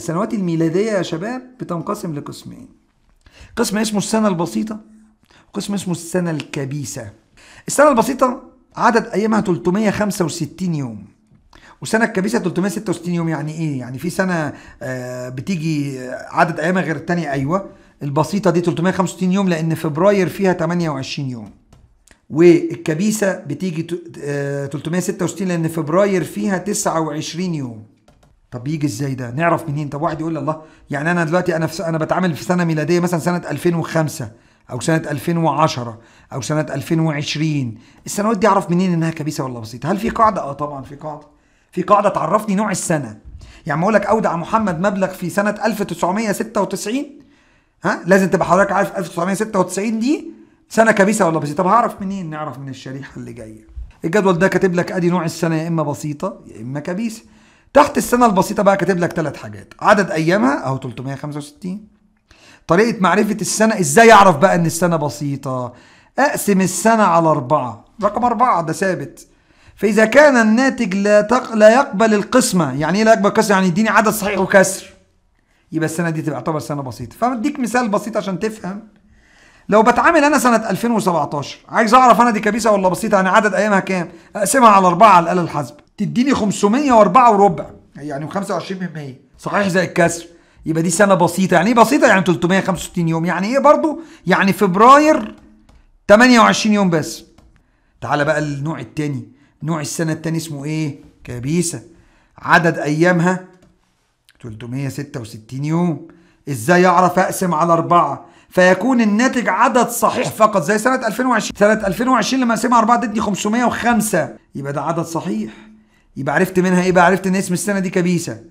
السنوات الميلادية يا شباب بتنقسم لقسمين قسم اسمه السنة البسيطة وقسم اسمه السنة الكبيسة السنة البسيطة عدد أيامها 365 يوم والسنه الكبيسه 366 يوم يعني ايه يعني في سنه آه، بتيجي آه، عدد ايامها غير الثانيه ايوه البسيطه دي 365 يوم لان فبراير فيها 28 يوم والكبيسه بتيجي 366 آه، لان فبراير فيها 29 يوم طب يجي ازاي ده نعرف منين طب واحد يقول الله يعني انا دلوقتي انا في انا بتعامل في سنه ميلاديه مثلا سنه 2005 او سنه 2010 او سنه 2020 السنوات دي اعرف منين انها كبيسه ولا بسيطه هل في قاعده اه طبعا في قاعده في قاعده تعرفني نوع السنه يعني اقول لك اودع محمد مبلغ في سنه 1996 ها لازم تبقى حضرتك عارف 1996 دي سنه كبيسه ولا بسيطه طب هعرف منين نعرف من الشريحه اللي جايه الجدول ده كاتب لك ادي نوع السنه يا اما بسيطه يا اما كبيسه تحت السنة البسيطة بقى كاتب لك ثلاث حاجات عدد أيامها أهو 365 طريقة معرفة السنة إزاي أعرف بقى إن السنة بسيطة أقسم السنة على أربعة رقم أربعة ده ثابت فإذا كان الناتج لا تق... لا يقبل القسمة يعني إيه لا يقبل القسمة يعني يديني عدد صحيح وكسر يبقى السنة دي تعتبر سنة بسيطة فأديك مثال بسيط عشان تفهم لو بتعامل أنا سنة 2017 عايز أعرف أنا دي كبيسة ولا بسيطة يعني عدد أيامها كام أقسمها على أربعة على الآلة الحاسبة تديني 504 وربع يعني 25 من 100 صحيح زي الكسر يبقى دي سنه بسيطه يعني ايه بسيطه يعني 365 يوم يعني ايه برضو يعني فبراير 28 يوم بس تعال بقى النوع الثاني نوع السنه الثاني اسمه ايه كبيسه عدد ايامها 366 يوم ازاي اعرف اقسم على أربعة فيكون الناتج عدد صحيح فقط زي سنة 2020 سنة 2020 لما اقسمها 4 تدي 505 يبقى ده عدد صحيح يبقى عرفت منها ايه بقى عرفت ان اسم السنه دي كبيسه